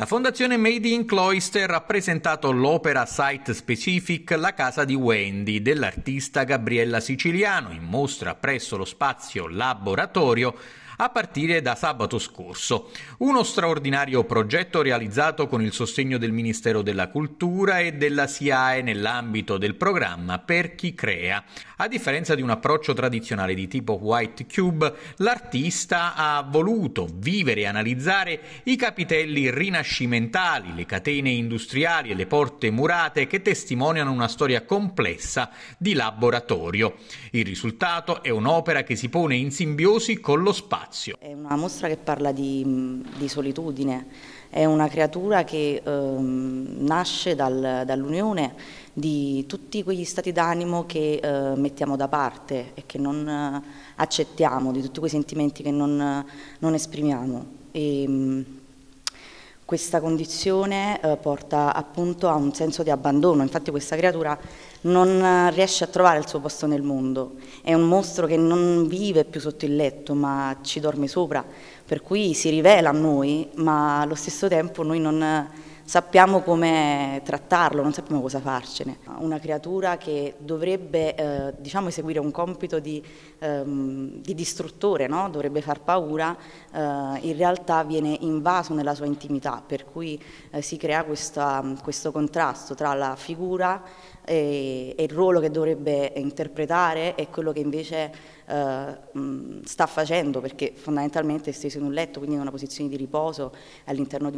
La Fondazione Made in Cloister ha presentato l'opera Site Specific La casa di Wendy dell'artista Gabriella Siciliano in mostra presso lo spazio Laboratorio a partire da sabato scorso. Uno straordinario progetto realizzato con il sostegno del Ministero della Cultura e della SIAE nell'ambito del programma Per chi crea. A differenza di un approccio tradizionale di tipo White Cube, l'artista ha voluto vivere e analizzare i capitelli rinascimentali, le catene industriali e le porte murate che testimoniano una storia complessa di laboratorio. Il risultato è un'opera che si pone in simbiosi con lo spazio spazio. È una mostra che parla di, di solitudine, è una creatura che ehm, nasce dal, dall'unione di tutti quegli stati d'animo che eh, mettiamo da parte e che non eh, accettiamo, di tutti quei sentimenti che non, non esprimiamo. E, ehm, questa condizione eh, porta appunto a un senso di abbandono, infatti questa creatura non eh, riesce a trovare il suo posto nel mondo, è un mostro che non vive più sotto il letto ma ci dorme sopra, per cui si rivela a noi, ma allo stesso tempo noi non sappiamo come trattarlo, non sappiamo cosa farcene. Una creatura che dovrebbe eh, diciamo, eseguire un compito di, ehm, di distruttore, no? dovrebbe far paura, eh, in realtà viene invaso nella sua intimità, per cui eh, si crea questa, questo contrasto tra la figura e, e, il ruolo che dovrebbe interpretare e quello che invece eh, sta facendo, perché fondamentalmente è steso in un letto, quindi in una posizione di riposo all'interno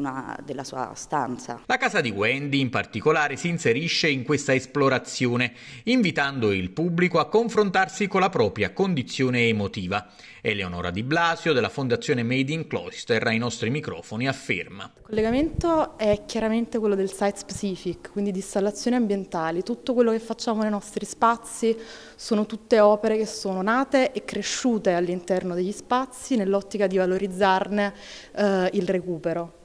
della sua stanza distanza. La casa di Wendy in particolare si inserisce in questa esplorazione, invitando il pubblico a confrontarsi con la propria condizione emotiva. Eleonora Di Blasio della Fondazione Made in Cloister ai nostri microfoni afferma. Il collegamento è chiaramente quello del site specific, quindi di installazioni ambientali. Tutto quello che facciamo nei nostri spazi sono tutte opere che sono nate e cresciute all'interno degli spazi nell'ottica di valorizzarne eh, il recupero.